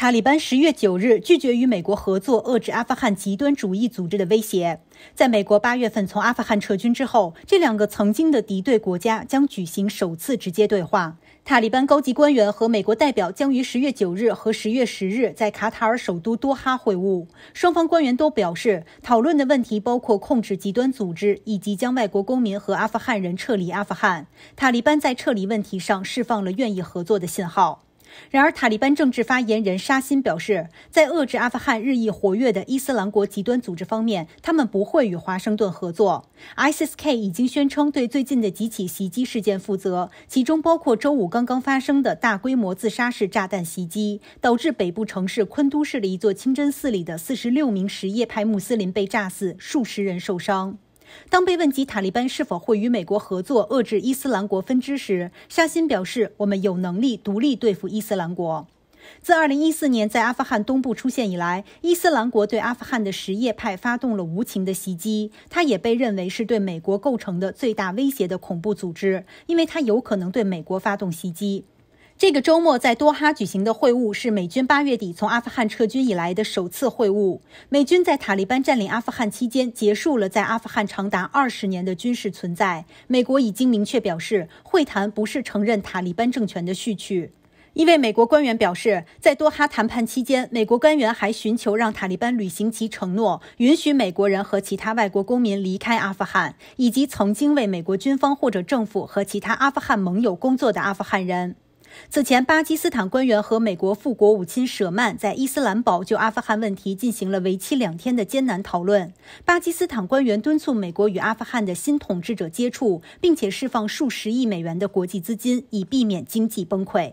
塔利班十月九日拒绝与美国合作遏制阿富汗极端主义组织的威胁。在美国八月份从阿富汗撤军之后，这两个曾经的敌对国家将举行首次直接对话。塔利班高级官员和美国代表将于十月九日和十月十日在卡塔尔首都多哈会晤。双方官员都表示，讨论的问题包括控制极端组织以及将外国公民和阿富汗人撤离阿富汗。塔利班在撤离问题上释放了愿意合作的信号。然而，塔利班政治发言人沙欣表示，在遏制阿富汗日益活跃的伊斯兰国极端组织方面，他们不会与华盛顿合作。ISK 已经宣称对最近的几起袭击事件负责，其中包括周五刚刚发生的大规模自杀式炸弹袭击，导致北部城市昆都市的一座清真寺里的四十六名什叶派穆斯林被炸死，数十人受伤。当被问及塔利班是否会与美国合作遏制伊斯兰国分支时，沙欣表示：“我们有能力独立对付伊斯兰国。自2014年在阿富汗东部出现以来，伊斯兰国对阿富汗的什叶派发动了无情的袭击。它也被认为是对美国构成的最大威胁的恐怖组织，因为它有可能对美国发动袭击。”这个周末在多哈举行的会晤是美军八月底从阿富汗撤军以来的首次会晤。美军在塔利班占领阿富汗期间结束了在阿富汗长达二十年的军事存在。美国已经明确表示，会谈不是承认塔利班政权的序曲。一位美国官员表示，在多哈谈判期间，美国官员还寻求让塔利班履行其承诺，允许美国人和其他外国公民离开阿富汗，以及曾经为美国军方或者政府和其他阿富汗盟友工作的阿富汗人。此前，巴基斯坦官员和美国副国务卿舍曼在伊斯兰堡就阿富汗问题进行了为期两天的艰难讨论。巴基斯坦官员敦促美国与阿富汗的新统治者接触，并且释放数十亿美元的国际资金，以避免经济崩溃。